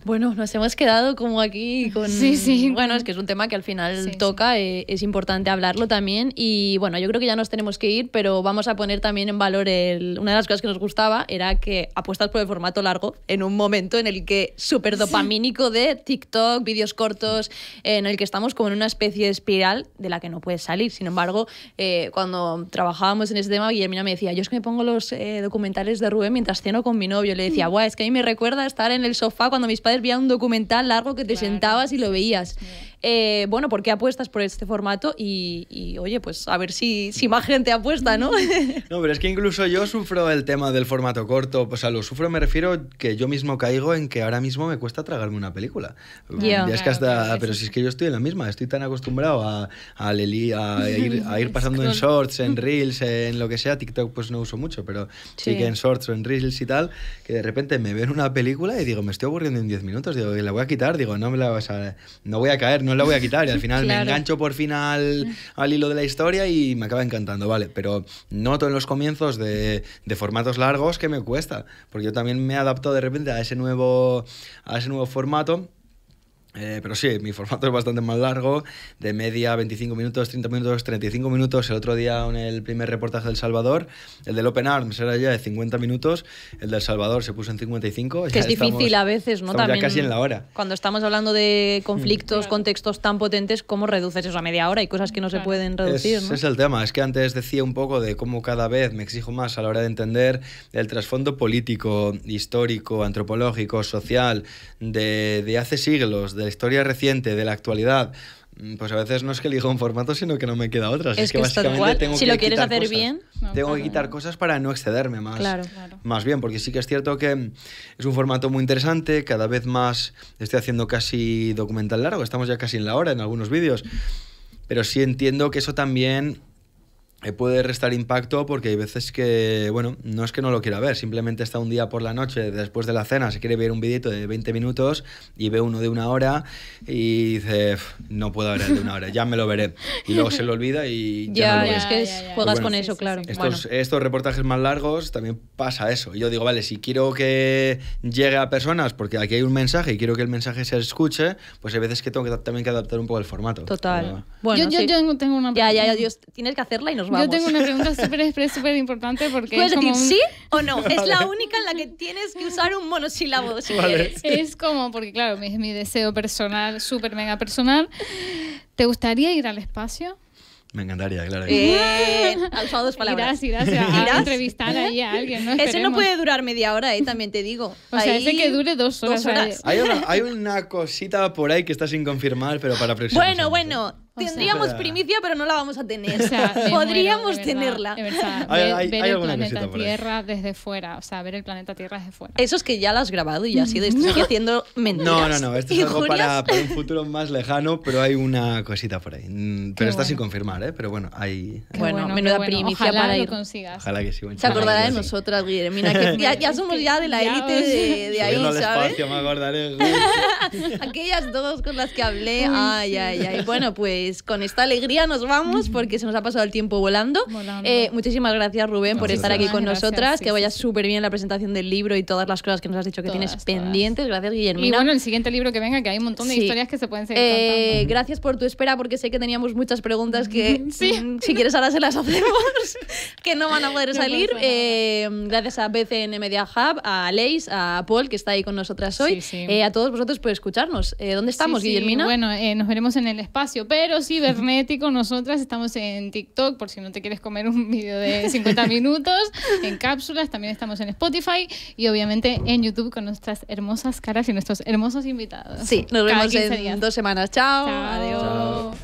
Bueno, nos hemos quedado como aquí con... Sí, sí. Bueno, es que es un tema que al final toca, eh, es importante hablarlo también y bueno, yo creo que ya nos tenemos que ir, pero vamos a poner también en valor el... una de las cosas que nos gustaba era que apuestas por el formato largo en un momento en el que súper dopamínico de TikTok, vídeos cortos, en el que estamos como en una especie de espiral de la que no puedes salir. Sin embargo, eh, cuando trabajábamos en ese tema, Guillermina me decía, yo es que me pongo los eh, documentales de Rubén mientras ceno con mi novio. Le decía, guau, mm. es que a mí me recuerda estar en el sofá cuando mis padres veía un documental largo que te sentabas y lo veías. Eh, bueno, ¿por qué apuestas por este formato? Y, oye, pues a ver si, más gente apuesta, ¿no? No, pero es que incluso yo sufro el tema del formato corto. O sea, lo sufro, me refiero que yo mismo caigo en que ahora mismo me cuesta tragarme una película. ya es que hasta. pero si es que yo estoy en la misma, estoy tan acostumbrado a, a, a, ir, a ir, pasando en shorts, en reels, en lo que sea. TikTok, pues no uso mucho, pero sí, que en shorts o en reels y tal, que de repente me ven una película y digo, me estoy aburriendo en 10 minutos, digo, la voy a quitar, digo, no me la vas a. No voy a caer, no no la voy a quitar y al final me engancho por fin al, hilo de la historia y me acaba encantando, vale. Pero noto en los comienzos de, formatos largos que me cuesta, porque yo también me adapto de repente a ese nuevo, a ese nuevo formato eh, pero sí, mi formato es bastante más largo, de media 25 minutos, 30 minutos, 35 minutos. El otro día en el primer reportaje del Salvador, el del Open Arms era ya de 50 minutos, el del Salvador se puso en 55. Que es difícil a veces, ¿no? También ya casi en la hora. Cuando estamos hablando de conflictos, mm. contextos tan potentes, ¿cómo reduces eso a media hora? Hay cosas que no se pueden reducir, es, es el tema, es que antes decía un poco de cómo cada vez me exijo más a la hora de entender el trasfondo político, histórico, antropológico, social, de, de hace siglos, de la historia reciente, de la actualidad, mm, pues a veces no es que elijo un formato, sino que no me queda otra. Es, que, básicamente si lo quieres hacer bien, tengo que quitar cosas para no excederme más. Más bien, porque sí que es cierto que es un formato muy interesante. Cada vez más estoy haciendo casi documental largo. Estamos ya casi en la hora en algunos vídeos. Pero sí entiendo que eso también eh, puede restar impacto porque hay veces que, bueno, no es que no lo quiera ver, simplemente está un día por la noche, después de la cena, se quiere ver un videito de 20 minutos y ve uno de una hora y dice, no puedo ver el de una hora, ya me lo veré. Y luego se lo olvida y ya, ya no es que juegas con eso, claro. Estos, estos reportajes más largos también pasa eso. Yo digo, vale, si quiero que llegue a personas, porque aquí hay un mensaje y quiero que el mensaje se escuche, pues hay veces que tengo que también que adaptar un poco el formato. Total. yo, yo, yo, tengo una... Ya, ya, Dios, tienes que hacerla y nos yo tengo una pregunta súper importante porque. es como decir sí o no? Es la única en la que tienes que usar un monosílabo Es como, porque claro, mi, mi deseo personal, súper mega personal. ¿Te gustaría ir al espacio? Me encantaría, claro. Eh, dos palabras. Irás, irás a, entrevistar ahí a alguien. Eso no puede durar media hora, y eh, también te digo. O sea, ese que dure dos horas. Hay, una, cosita por ahí que está sin confirmar, pero para próxima. Bueno, bueno, Tendríamos primicia, pero no la vamos a tener. Podríamos tenerla. verdad. Hay, hay, ver, el planeta Tierra desde fuera. O sea, ver el planeta Tierra desde fuera. Eso es que ya lo has grabado y ya ha sido. Estoy no. haciendo mentiras. No, no, no. Esto es algo para, un futuro más lejano, pero hay una cosita por ahí. Mm, pero está sin confirmar, ¿eh? Pero bueno, hay. Bueno, menuda primicia para lo ir. consigas. Ojalá que sí. Se acordará de nosotras, Mira que ya, somos ya de la élite de, de ahí, ¿sabes? me acordaré. Aquellas dos con las que hablé. Ay, ay, ay. Bueno, pues. Pues, con esta alegría nos vamos porque se nos ha pasado el tiempo volando. Eh, muchísimas gracias, Rubén, por estar aquí con nosotras. que vaya súper bien la presentación del libro y todas las cosas que nos has dicho que tienes pendientes. Gracias, Guillermina. Y bueno, el siguiente libro que venga, que hay un montón de historias que se pueden seguir. Eh, gracias por tu espera porque sé que teníamos muchas preguntas que, mm, si quieres, ahora se las hacemos, que no van a poder salir. Eh, gracias a BCN Media Hub, a Leis, a Paul, que está ahí con nosotras hoy. a todos vosotros por escucharnos. ¿Dónde estamos, Guillermina? Bueno, nos veremos en el espacio, pero Cibernético. Nosotras estamos en TikTok, por si no te quieres comer un vídeo de 50 minutos, en cápsulas. También estamos en Spotify y obviamente en YouTube con nuestras hermosas caras y nuestros hermosos invitados. Sí, nos vemos en dos semanas. Chao. Adiós.